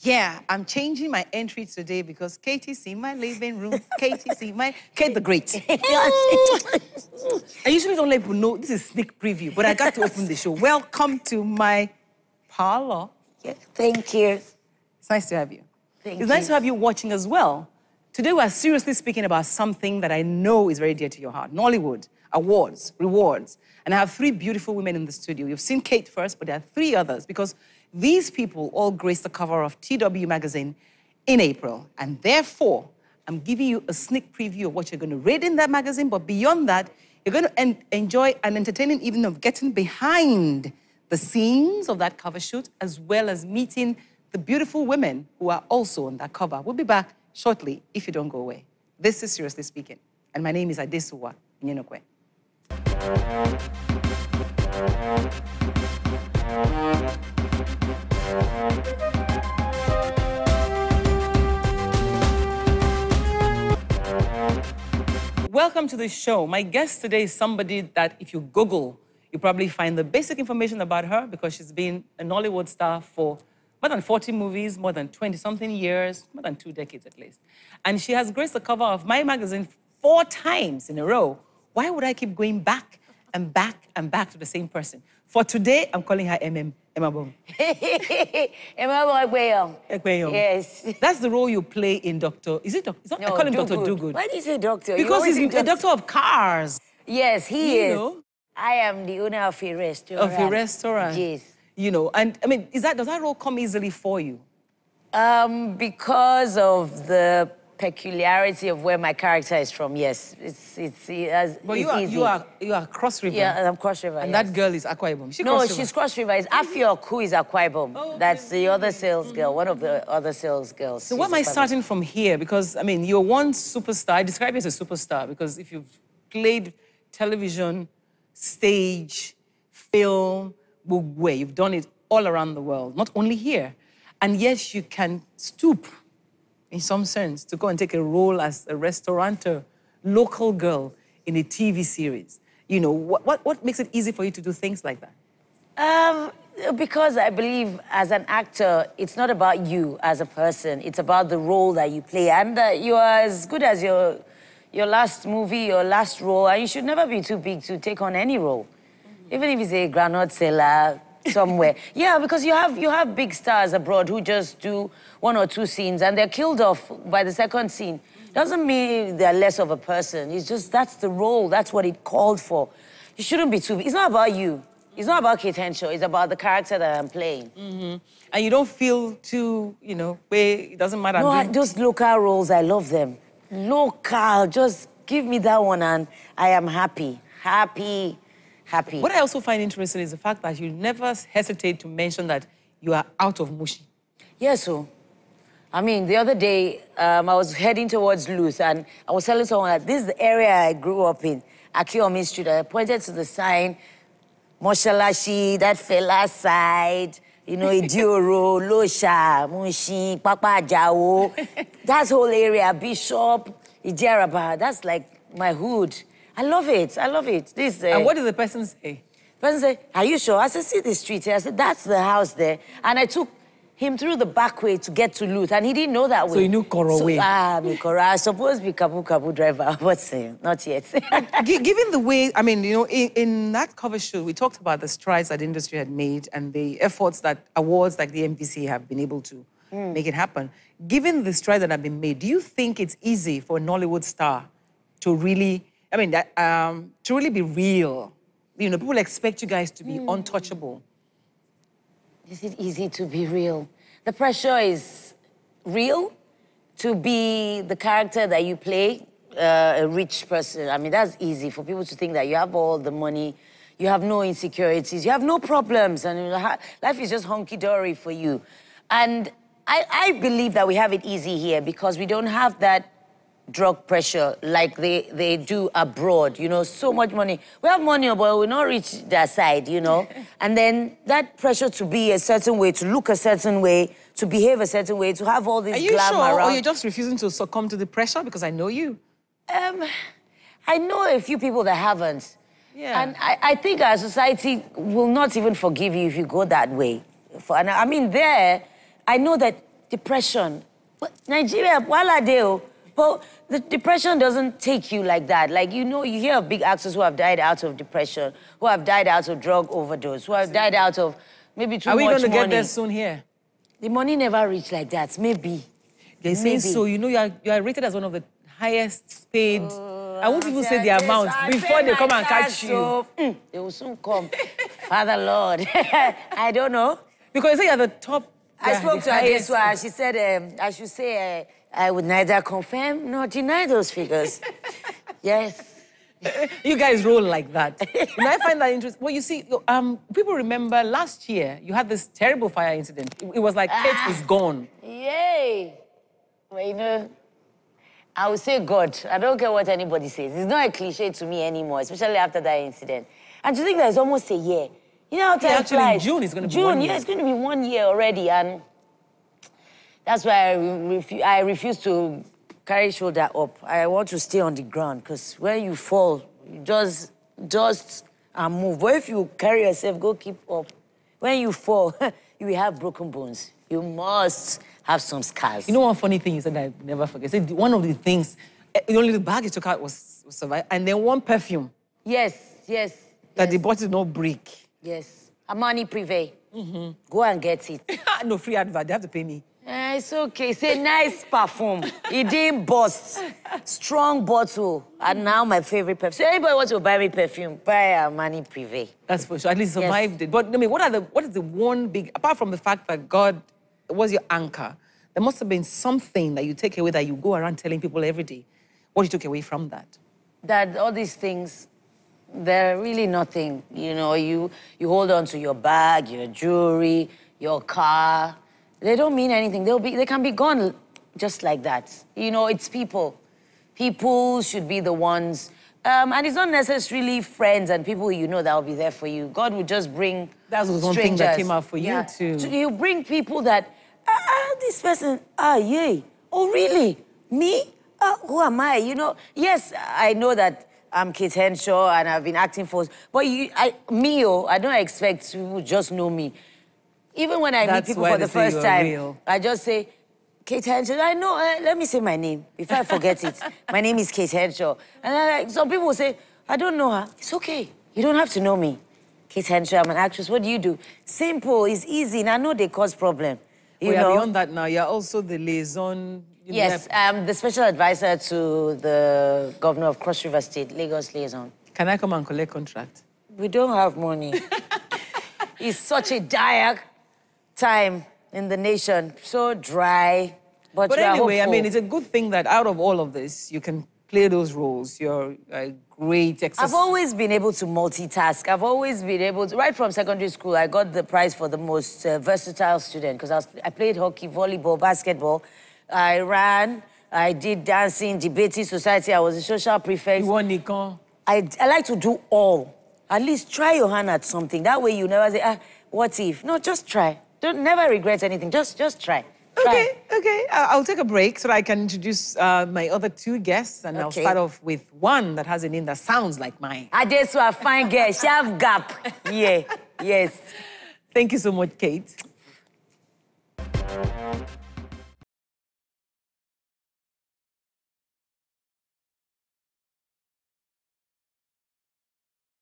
Yeah, I'm changing my entry today because Katie's in my living room. Katie's in my... Kate the Great. I usually don't let people know this is sneak preview, but I got to open the show. Welcome to my parlor. Yeah, thank you. It's nice to have you. Thank it's you. nice to have you watching as well. Today we are seriously speaking about something that I know is very dear to your heart, Nollywood, awards, rewards. And I have three beautiful women in the studio. You've seen Kate first, but there are three others because these people all graced the cover of TW magazine in April, and therefore, I'm giving you a sneak preview of what you're going to read in that magazine. But beyond that, you're going to en enjoy an entertaining evening of getting behind the scenes of that cover shoot, as well as meeting the beautiful women who are also on that cover. We'll be back shortly if you don't go away. This is Seriously Speaking, and my name is Adesuwa Nyenokwe. Thank Welcome to the show. My guest today is somebody that, if you Google, you probably find the basic information about her because she's been a Nollywood star for more than 40 movies, more than 20 something years, more than two decades at least. And she has graced the cover of my magazine four times in a row. Why would I keep going back and back and back to the same person. For today, I'm calling her MM, Emma Bong. Emma Bong Egweyong. Yes. That's the role you play in Dr. Is it Dr. no, I call him Dr. Good. Do Good. Why do you say doctor? Because he's a doctor. doctor of cars. Yes, he you is. Know? I am the owner of a restaurant. Of a restaurant. Yes. You know, and I mean, is that does that role come easily for you? Um, because of the peculiarity of where my character is from. Yes, it's it's. It has, but it's you are easy. you are you are Cross River. Yeah, I'm Cross River. And yes. that girl is Aqua Ibom. She no, Cross she's Cross River. It's mm-hmm. Afiok who is Aqua Ibom. Oh, That's okay. the other mm-hmm. sales girl, mm-hmm. one of the other sales girls. So where am I starting from here? Because I mean, you're one superstar. I describe you as a superstar because if you've played television, stage, film, where you've done it all around the world, not only here, and yes, you can stoop in some sense, to go and take a role as a restaurateur, local girl in a TV series? You know, what, what, what makes it easy for you to do things like that? Um, because I believe as an actor, it's not about you as a person. It's about the role that you play. And that you are as good as your, your last movie, your last role. And you should never be too big to take on any role. Mm -hmm. Even if it's a granite seller, somewhere. yeah, because you have you have big stars abroad who just do one or two scenes and they're killed off by the second scene. Doesn't mean they're less of a person. It's just that's the role. That's what it called for. You shouldn't be too. It's not about you. It's not about Kate Henshaw. It's about the character that I'm playing. Mm -hmm. And you don't feel too, you know, where it doesn't matter. No, I, just local roles. I love them. Local. Just give me that one, and I am happy. Happy happy. What I also find interesting is the fact that you never hesitate to mention that you are out of Mushi. Yes, so. I mean, the other day, um, I was heading towards Luth, and I was telling someone that this is the area I grew up in, Akiomi Street. I pointed to the sign, Moshalashi, that fella side, you know, Idioro, Losha, Mushi, Papa Jawo. that whole area, Bishop, Ijeraba, that's like my hood. I love it. I love it. This. Uh, and what did the person say? The person said, Are you sure? I said, See the street here. I said, That's the house there. And I took him through the back way to get to Luth, and he didn't know that way. So he knew Koro so, way. Ah, me Koro. I suppose be Kabu Kabu driver, but uh, not yet. Given the way, I mean, you know, in, in, that cover shoot, we talked about the strides that industry had made and the efforts that awards like the MPC have been able to mm. make it happen. Given the strides that have been made, do you think it's easy for a Nollywood star to really I mean, that, um, to really be real, you know, people expect you guys to be mm. untouchable. Is it easy to be real? The pressure is real to be the character that you play, uh, a rich person. I mean, that's easy for people to think that you have all the money, you have no insecurities, you have no problems, and life is just hunky dory for you. And I, I believe that we have it easy here because we don't have that drug pressure like they, they do abroad, you know, so much money. We have money, but we not reach that side, you know. and then that pressure to be a certain way, to look a certain way, to behave a certain way, to have all this Are you sure, around. or you're just refusing to succumb to the pressure? Because I know you. Um, I know a few people that haven't. Yeah. And I, I think our society will not even forgive you if you go that way. For, and I, I mean, there, I know that depression, but Nigeria, while I do, well, the depression doesn't take you like that. Like, you know, you hear of big actors who have died out of depression, who have died out of drug overdose, who have died out of maybe too much money. Are we going to get there soon here? The money never reached like that, maybe. They say so. You know, you are, you are rated as one of the highest paid. Oh, I won't even say the amount before they come and catch you. So, mm, they will soon come. Father Lord, I don't know. Because you say you're the top. I yeah, spoke to her She said, um, I should say, uh, I would neither confirm nor deny those figures. yes. You guys roll like that. and I find that interesting. Well, you see, um, people remember last year you had this terrible fire incident. It, was like, ah. Kate was is gone. Yay. Well, you know, I would say God. I don't care what anybody says. It's not a cliche to me anymore, especially after that incident. And you think that it's almost a year. You know how time yeah, actually, flies. June is going to be June, yeah, year. it's going to be one year already. And that's why I, refu I refuse to carry shoulder up. I want to stay on the ground because when you fall, you just just and move. But if you carry yourself, go keep up. When you fall, you will have broken bones. You must have some scars. You know one funny thing you said that I never forget. one of the things, eh, the only bag you took out was, was survived, and then one perfume. Yes, yes. That yes. the bottle not break. Yes. Amani Privé. Mm -hmm. Go and get it. no free advert. They have to pay me it's okay. It's a nice perfume. It didn't bust. Strong bottle. And now my favorite perfume. So anybody wants to buy me perfume, buy uh, money Privé. That's for sure. At least survived yes. it. But I mean, what are the what is the one big apart from the fact that God was your anchor? There must have been something that you take away that you go around telling people every day. What you took away from that? That all these things they're really nothing. You know, you you hold on to your bag, your jewelry, your car, they don't mean anything. They'll be, they can be gone just like that. You know, it's people. People should be the ones. Um, and it's not necessarily friends and people you know that will be there for you. God will just bring That was strangers. one thing that came out for yeah. you, too. you bring people that, ah, this person, ah, yay. Oh, really? Me? Uh, who am I? You know, yes, I know that I'm Kate Henshaw and I've been acting for, but you, I, me, oh, I don't expect you just know me. Even when I That's meet people for the first time, real. I just say, Kate Henshaw. I know, uh, eh, let me say my name before I forget it. My name is Kate Henshaw. And I, like, some people will say, I don't know her. It's okay. You don't have to know me. Kate Henshaw, I'm an actress. What do you do? Simple, it's easy, and I know they cause problem. we are beyond that now. You're also the liaison. Yes, I'm the special advisor to the governor of Cross River State, Lagos liaison. Can I come and collect contract? We don't have money. it's such a dire time in the nation. So dry. But, but anyway, I mean, it's a good thing that out of all of this, you can play those roles. You're a great exercise. I've always been able to multitask. I've always been able to, right from secondary school, I got the prize for the most uh, versatile student because I, was, I played hockey, volleyball, basketball. I ran. I did dancing, debating society. I was a social prefect. You won Nikon. I, I like to do all. At least try your hand at something. That way you never say, ah, what if? No, just try. Don't never regret anything. Just just try. try. Okay, okay. I'll take a break so I can introduce uh, my other two guests, and okay. I'll start off with one that has a name that sounds like mine. I just want fine girl. She have gap. Yeah. Yes. Thank you so much, Kate.